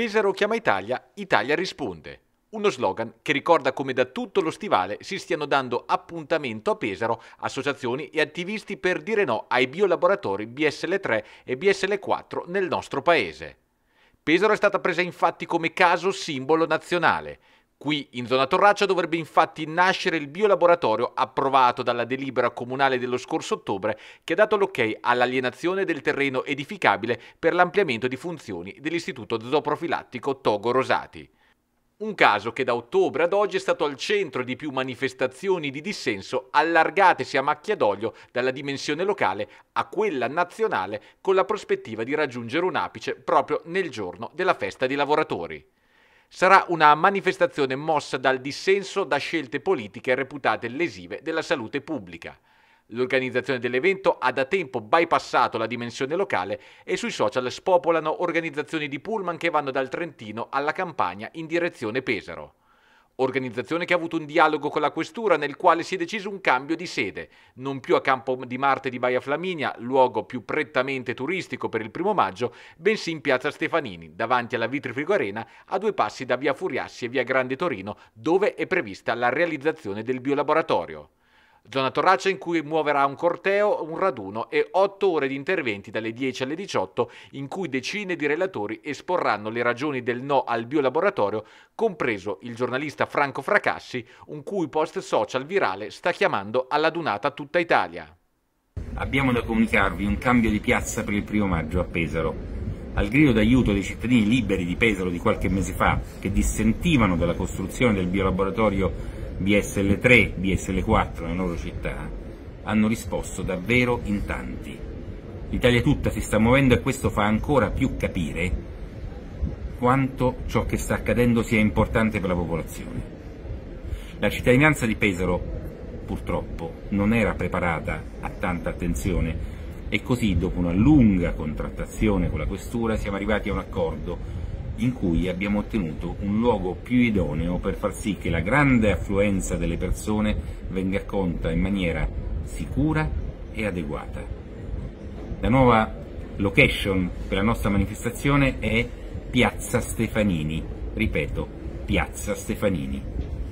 Pesaro chiama Italia, Italia risponde. Uno slogan che ricorda come da tutto lo stivale si stiano dando appuntamento a Pesaro associazioni e attivisti per dire no ai biolaboratori BSL3 e BSL4 nel nostro paese. Pesaro è stata presa infatti come caso simbolo nazionale. Qui in zona Torraccia dovrebbe infatti nascere il biolaboratorio approvato dalla delibera comunale dello scorso ottobre che ha dato l'ok all'alienazione del terreno edificabile per l'ampliamento di funzioni dell'istituto zooprofilattico Togo Rosati. Un caso che da ottobre ad oggi è stato al centro di più manifestazioni di dissenso allargatesi a macchia d'olio dalla dimensione locale a quella nazionale con la prospettiva di raggiungere un apice proprio nel giorno della festa dei lavoratori sarà una manifestazione mossa dal dissenso da scelte politiche reputate lesive della salute pubblica. L'organizzazione dell'evento ha da tempo bypassato la dimensione locale e sui social spopolano organizzazioni di pullman che vanno dal Trentino alla Campania in direzione Pesaro. Organizzazione che ha avuto un dialogo con la questura nel quale si è deciso un cambio di sede, non più a Campo di Marte di Baia Flaminia, luogo più prettamente turistico per il primo maggio, bensì in piazza Stefanini, davanti alla Vitrifico Arena, a due passi da via Furiassi e via Grande Torino, dove è prevista la realizzazione del biolaboratorio. Zona Torraccia in cui muoverà un corteo, un raduno e otto ore di interventi dalle 10 alle 18 in cui decine di relatori esporranno le ragioni del no al biolaboratorio, compreso il giornalista Franco Fracassi, un cui post social virale sta chiamando alla dunata tutta Italia. Abbiamo da comunicarvi un cambio di piazza per il primo maggio a Pesaro. Al grido d'aiuto dei cittadini liberi di Pesaro di qualche mese fa, che dissentivano dalla costruzione del biolaboratorio BSL3, BSL4 nelle loro città, hanno risposto davvero in tanti. L'Italia tutta si sta muovendo e questo fa ancora più capire quanto ciò che sta accadendo sia importante per la popolazione. La cittadinanza di Pesaro, purtroppo, non era preparata a tanta attenzione e così, dopo una lunga contrattazione con la Questura, siamo arrivati a un accordo in cui abbiamo ottenuto un luogo più idoneo per far sì che la grande affluenza delle persone venga conta in maniera sicura e adeguata. La nuova location per la nostra manifestazione è Piazza Stefanini, ripeto, Piazza Stefanini.